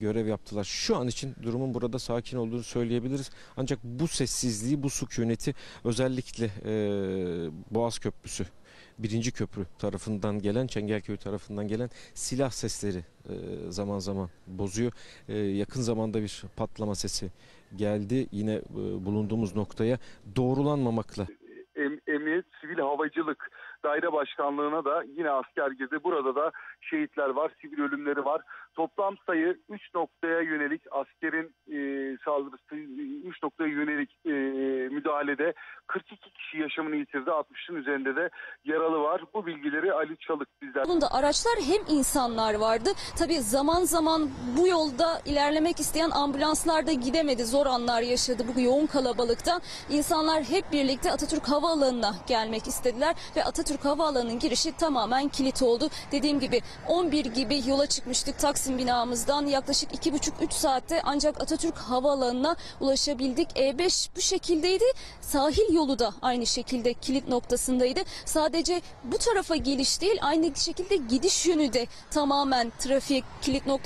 görev yaptılar. Şu an için durumun burada sakin olduğunu söyleyebiliriz. Ancak bu sessizliği, bu sükuneti özellikle e, Boğaz Köprüsü, birinci köprü tarafından gelen, Çengelköy tarafından gelen silah sesleri e, zaman zaman bozuyor. E, yakın zamanda bir patlama sesi geldi. Yine e, bulunduğumuz noktaya doğrulanmamakla Cumhuriyet Sivil Havacılık Daire Başkanlığı'na da yine asker girdi. Burada da şehitler var, sivil ölümleri var. Toplam sayı 3 noktaya yönelik askerin e, saldırısı 3 noktaya yönelik e, müdahalede 42 kişi yaşamını yitirdi. 60'ın üzerinde de yaralı var. Bu bilgileri Ali Çalık bizden. Yolunda araçlar hem insanlar vardı. Tabi zaman zaman bu yolda ilerlemek isteyen ambulanslar da gidemedi. Zor anlar yaşadı bu yoğun kalabalıkta. İnsanlar hep birlikte Atatürk Havaalanı'na gelmek istediler ve Atatürk Havaalanı'nın girişi tamamen kilit oldu. Dediğim gibi 11 gibi yola çıkmıştık Taksim binamızdan yaklaşık 2,5-3 saatte ancak Atatürk Havaalanı'na ulaşabildik. E5 bu şekildeydi. Sahil yolu da aynı şekilde kilit noktasındaydı. Sadece bu tarafa geliş değil aynı şekilde gidiş yönü de tamamen trafik kilit noktası.